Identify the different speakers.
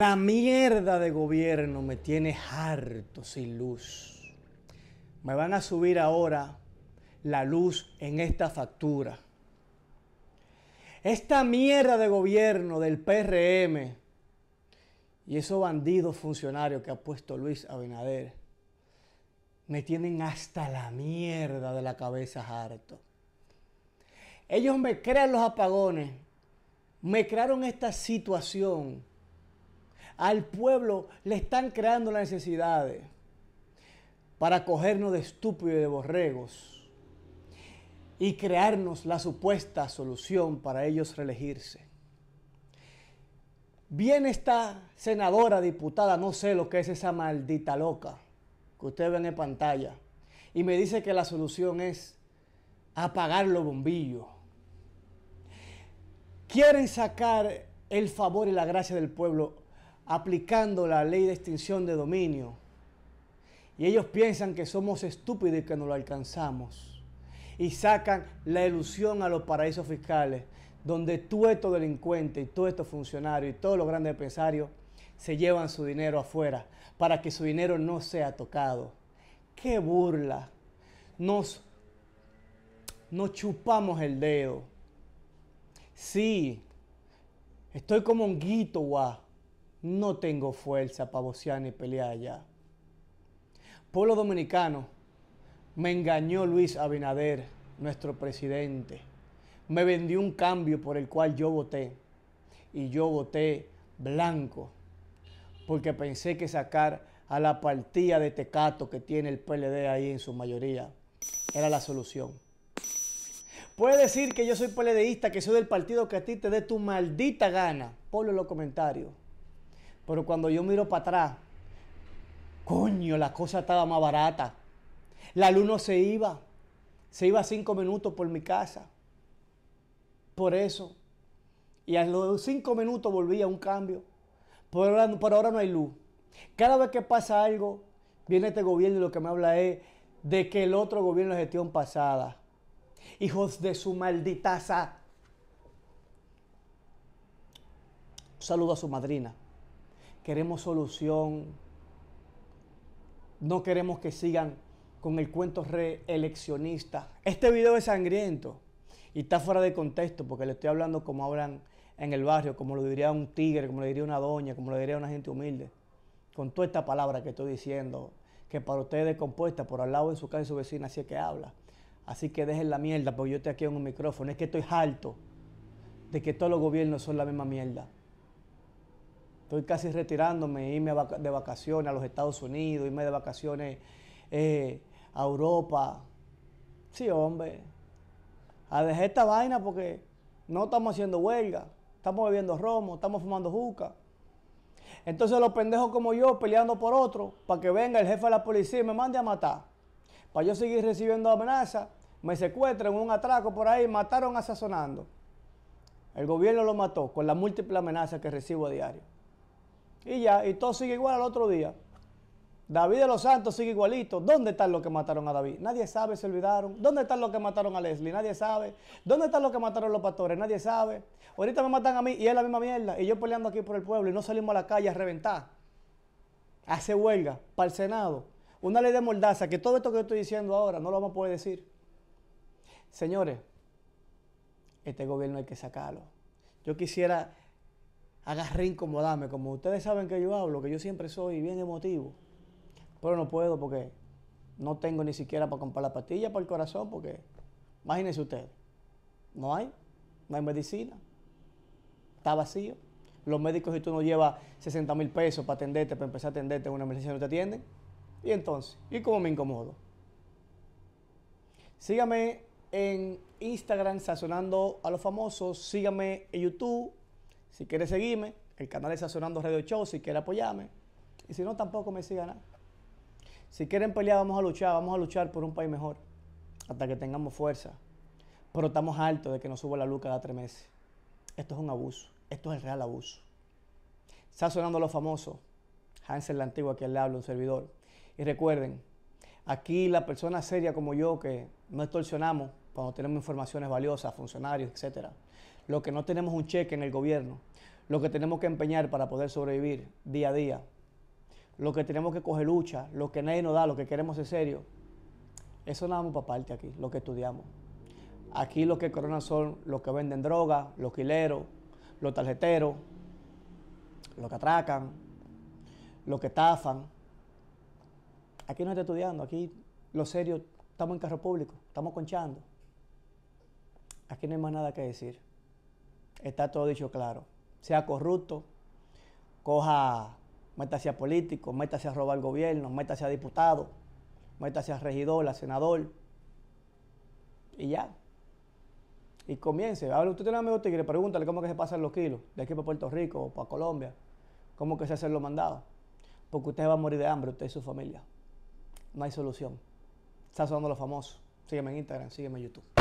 Speaker 1: La mierda de gobierno me tiene harto sin luz. Me van a subir ahora la luz en esta factura. Esta mierda de gobierno del PRM y esos bandidos funcionarios que ha puesto Luis Abinader me tienen hasta la mierda de la cabeza harto. Ellos me crean los apagones, me crearon esta situación al pueblo le están creando las necesidades para cogernos de estúpidos y de borregos y crearnos la supuesta solución para ellos reelegirse. Bien esta senadora, diputada, no sé lo que es esa maldita loca que ustedes ven en pantalla, y me dice que la solución es apagar los bombillos. Quieren sacar el favor y la gracia del pueblo aplicando la ley de extinción de dominio. Y ellos piensan que somos estúpidos y que no lo alcanzamos. Y sacan la ilusión a los paraísos fiscales, donde tú estos delincuentes y todos estos funcionarios y todos los grandes empresarios se llevan su dinero afuera para que su dinero no sea tocado. ¡Qué burla! Nos, nos chupamos el dedo. Sí, estoy como un guito, guau no tengo fuerza para bociar ni pelear allá. Pueblo dominicano, me engañó Luis Abinader, nuestro presidente. Me vendió un cambio por el cual yo voté. Y yo voté blanco, porque pensé que sacar a la partida de tecato que tiene el PLD ahí en su mayoría era la solución. Puedes decir que yo soy PLDista, que soy del partido que a ti te dé tu maldita gana. Ponlo en los comentarios. Pero cuando yo miro para atrás, coño, la cosa estaba más barata. La luz no se iba. Se iba cinco minutos por mi casa. Por eso. Y a los cinco minutos volvía un cambio. Por ahora, por ahora no hay luz. Cada vez que pasa algo, viene este gobierno y lo que me habla es de que el otro gobierno de gestión pasada. Hijos de su maldita saludo a su madrina queremos solución, no queremos que sigan con el cuento reeleccionista. Este video es sangriento y está fuera de contexto porque le estoy hablando como hablan en el barrio, como lo diría un tigre, como lo diría una doña, como lo diría una gente humilde. Con toda esta palabra que estoy diciendo, que para ustedes es compuesta por al lado de su casa y su vecina, así es que habla. Así que dejen la mierda, porque yo estoy aquí en un micrófono. Es que estoy harto de que todos los gobiernos son la misma mierda estoy casi retirándome, e irme de vacaciones a los Estados Unidos, irme de vacaciones eh, a Europa. Sí, hombre. A dejar esta vaina porque no estamos haciendo huelga, estamos bebiendo romo, estamos fumando juca. Entonces los pendejos como yo peleando por otro, para que venga el jefe de la policía y me mande a matar. Para yo seguir recibiendo amenazas, me secuestran, un atraco por ahí, mataron a Sazonando. El gobierno lo mató con la múltiple amenaza que recibo a diario. Y ya, y todo sigue igual al otro día. David de los Santos sigue igualito. ¿Dónde están los que mataron a David? Nadie sabe, se olvidaron. ¿Dónde están los que mataron a Leslie? Nadie sabe. ¿Dónde están los que mataron a los pastores? Nadie sabe. Ahorita me matan a mí y es la misma mierda. Y yo peleando aquí por el pueblo y no salimos a la calle a reventar. Hace huelga para el Senado. Una ley de mordaza que todo esto que yo estoy diciendo ahora no lo vamos a poder decir. Señores, este gobierno hay que sacarlo. Yo quisiera agarré incomodarme. Como ustedes saben que yo hablo, que yo siempre soy bien emotivo, pero no puedo porque no tengo ni siquiera para comprar la pastilla para el corazón, porque imagínense ustedes, no hay, no hay medicina, está vacío. Los médicos, si tú no llevas 60 mil pesos para atenderte, para empezar a atenderte en una emergencia, no te atienden. Y entonces, ¿y cómo me incomodo? Sígame en Instagram, sazonando a los famosos. Sígame en YouTube si quieren seguirme, el canal es sonando Radio Show, si quieren apoyarme. Y si no, tampoco me sigan nada. Si quieren pelear, vamos a luchar, vamos a luchar por un país mejor. Hasta que tengamos fuerza. Pero estamos altos de que nos suba la luz cada tres meses. Esto es un abuso. Esto es el real abuso. Está sonando lo famoso. Hansel la antigua, que le habla, un servidor. Y recuerden, aquí la persona seria como yo, que no extorsionamos cuando tenemos informaciones valiosas, funcionarios, etcétera lo que no tenemos un cheque en el gobierno, lo que tenemos que empeñar para poder sobrevivir día a día, lo que tenemos que coger lucha, lo que nadie nos da, lo que queremos es serio. Eso nada más para parte aquí, lo que estudiamos. Aquí lo que coronan son los que venden droga, los quileros, los tarjeteros, los que atracan, los que estafan. Aquí no está estudiando, aquí lo serio, estamos en carro público, estamos conchando. Aquí no hay más nada que decir está todo dicho claro. Sea corrupto, coja, métase a político, métase a robar gobierno, métase a diputado, métase a regidor, a senador. Y ya. Y comience. Ahora usted tiene un amigo le pregúntale cómo que se pasan los kilos de aquí para Puerto Rico o para Colombia. Cómo que se hacen los mandados. Porque usted va a morir de hambre, usted y su familia. No hay solución. Está sonando lo famoso. Sígueme en Instagram, sígueme en YouTube.